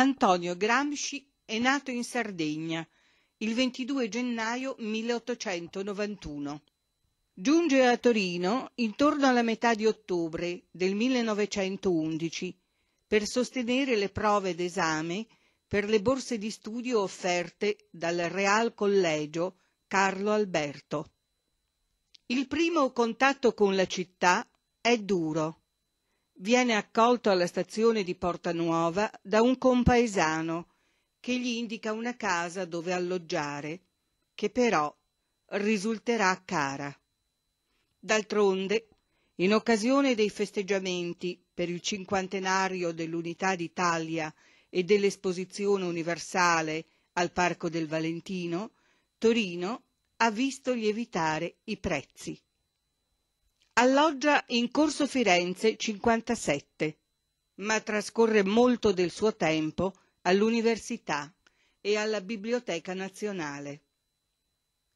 Antonio Gramsci è nato in Sardegna il 22 gennaio 1891. Giunge a Torino intorno alla metà di ottobre del 1911 per sostenere le prove d'esame per le borse di studio offerte dal Real Collegio Carlo Alberto. Il primo contatto con la città è duro viene accolto alla stazione di Porta Nuova da un compaesano che gli indica una casa dove alloggiare, che però risulterà cara. D'altronde, in occasione dei festeggiamenti per il cinquantenario dell'Unità d'Italia e dell'esposizione universale al Parco del Valentino, Torino ha visto lievitare i prezzi. Alloggia in Corso Firenze 57, ma trascorre molto del suo tempo all'università e alla Biblioteca Nazionale.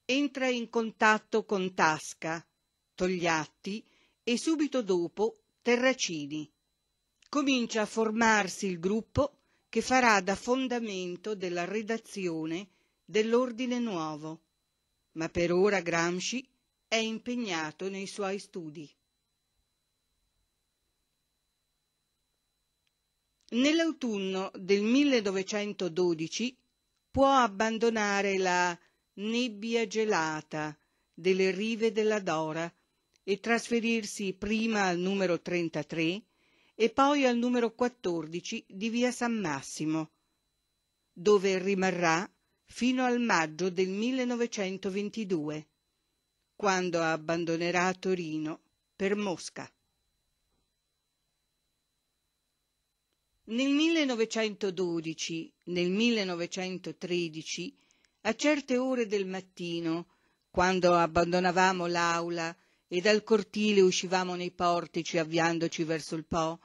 Entra in contatto con Tasca, Togliatti e subito dopo Terracini. Comincia a formarsi il gruppo che farà da fondamento della redazione dell'Ordine Nuovo, ma per ora Gramsci è impegnato nei suoi studi. Nell'autunno del 1912 può abbandonare la nebbia gelata delle rive della Dora e trasferirsi prima al numero 33 e poi al numero 14 di via San Massimo, dove rimarrà fino al maggio del 1922 quando abbandonerà Torino per Mosca. Nel 1912, nel 1913, a certe ore del mattino, quando abbandonavamo l'aula e dal cortile uscivamo nei portici avviandoci verso il Po,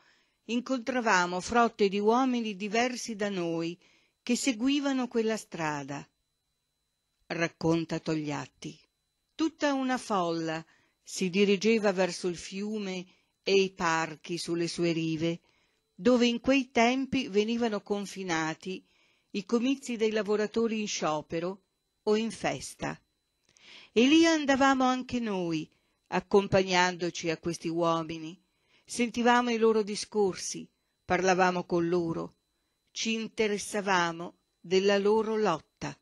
incontravamo frotte di uomini diversi da noi che seguivano quella strada. Racconta Togliatti tutta una folla si dirigeva verso il fiume e i parchi sulle sue rive, dove in quei tempi venivano confinati i comizi dei lavoratori in sciopero o in festa. E lì andavamo anche noi, accompagnandoci a questi uomini. Sentivamo i loro discorsi, parlavamo con loro, ci interessavamo della loro lotta.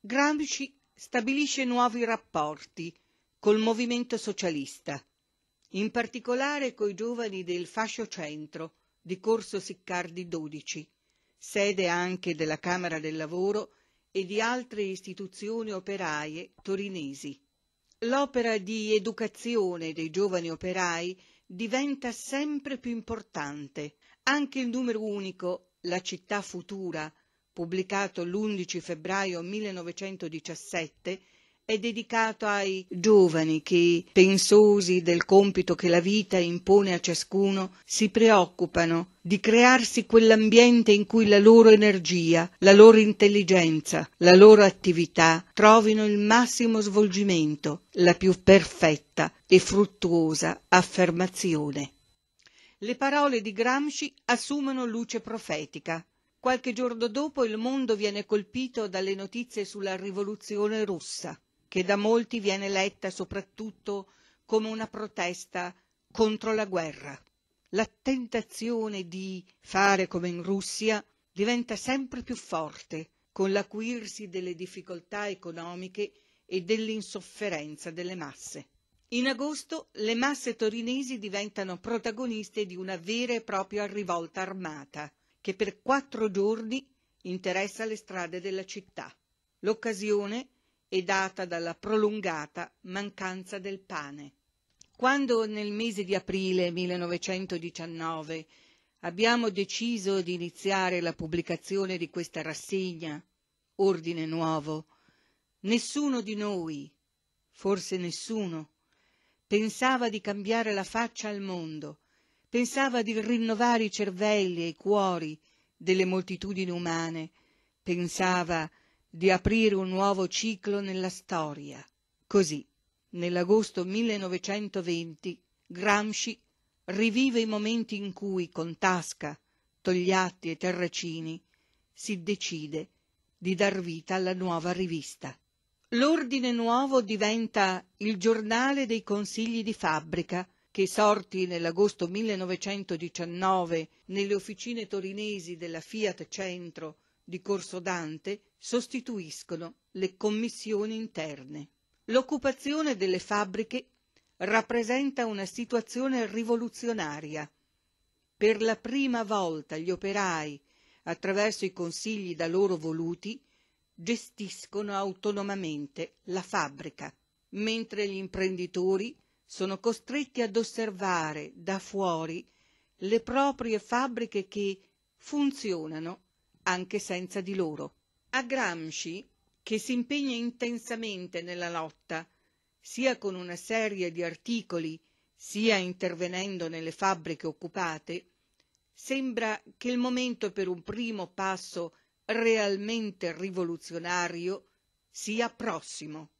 Gramsci stabilisce nuovi rapporti col movimento socialista, in particolare coi giovani del Fascio Centro di Corso Siccardi 12, sede anche della Camera del Lavoro e di altre istituzioni operaie torinesi. L'opera di educazione dei giovani operai diventa sempre più importante. Anche il numero unico La città futura pubblicato l'11 febbraio 1917, è dedicato ai giovani che, pensosi del compito che la vita impone a ciascuno, si preoccupano di crearsi quell'ambiente in cui la loro energia, la loro intelligenza, la loro attività trovino il massimo svolgimento, la più perfetta e fruttuosa affermazione. Le parole di Gramsci assumono luce profetica qualche giorno dopo il mondo viene colpito dalle notizie sulla rivoluzione russa, che da molti viene letta soprattutto come una protesta contro la guerra. La tentazione di fare come in Russia diventa sempre più forte con l'acuirsi delle difficoltà economiche e dell'insofferenza delle masse. In agosto le masse torinesi diventano protagoniste di una vera e propria rivolta armata che per quattro giorni interessa le strade della città. L'occasione è data dalla prolungata mancanza del pane. Quando nel mese di aprile 1919 abbiamo deciso di iniziare la pubblicazione di questa rassegna, Ordine Nuovo, nessuno di noi, forse nessuno, pensava di cambiare la faccia al mondo, pensava di rinnovare i cervelli e i cuori delle moltitudini umane, pensava di aprire un nuovo ciclo nella storia. Così, nell'agosto 1920, Gramsci rivive i momenti in cui con Tasca, Togliatti e Terracini si decide di dar vita alla nuova rivista. L'ordine nuovo diventa il giornale dei consigli di fabbrica che sorti nell'agosto 1919 nelle officine torinesi della Fiat Centro di Corso Dante, sostituiscono le commissioni interne. L'occupazione delle fabbriche rappresenta una situazione rivoluzionaria. Per la prima volta gli operai, attraverso i consigli da loro voluti, gestiscono autonomamente la fabbrica, mentre gli imprenditori sono costretti ad osservare da fuori le proprie fabbriche che funzionano anche senza di loro. A Gramsci, che si impegna intensamente nella lotta, sia con una serie di articoli, sia intervenendo nelle fabbriche occupate, sembra che il momento per un primo passo realmente rivoluzionario sia prossimo.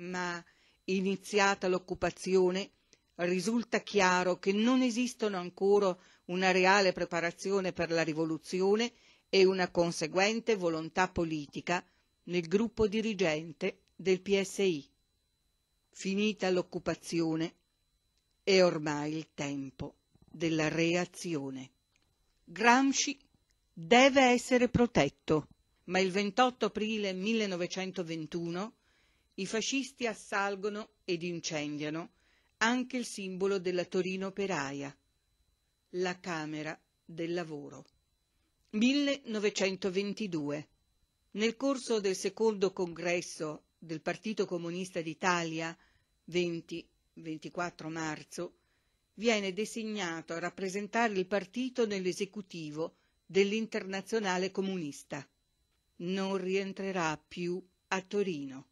Ma iniziata l'occupazione, risulta chiaro che non esistono ancora una reale preparazione per la rivoluzione e una conseguente volontà politica nel gruppo dirigente del PSI. Finita l'occupazione, è ormai il tempo della reazione. Gramsci deve essere protetto, ma il 28 aprile 1921 i fascisti assalgono ed incendiano anche il simbolo della Torino operaia, la Camera del Lavoro. 1922. Nel corso del secondo congresso del Partito Comunista d'Italia, 20-24 marzo, viene designato a rappresentare il partito nell'esecutivo dell'Internazionale Comunista. Non rientrerà più a Torino.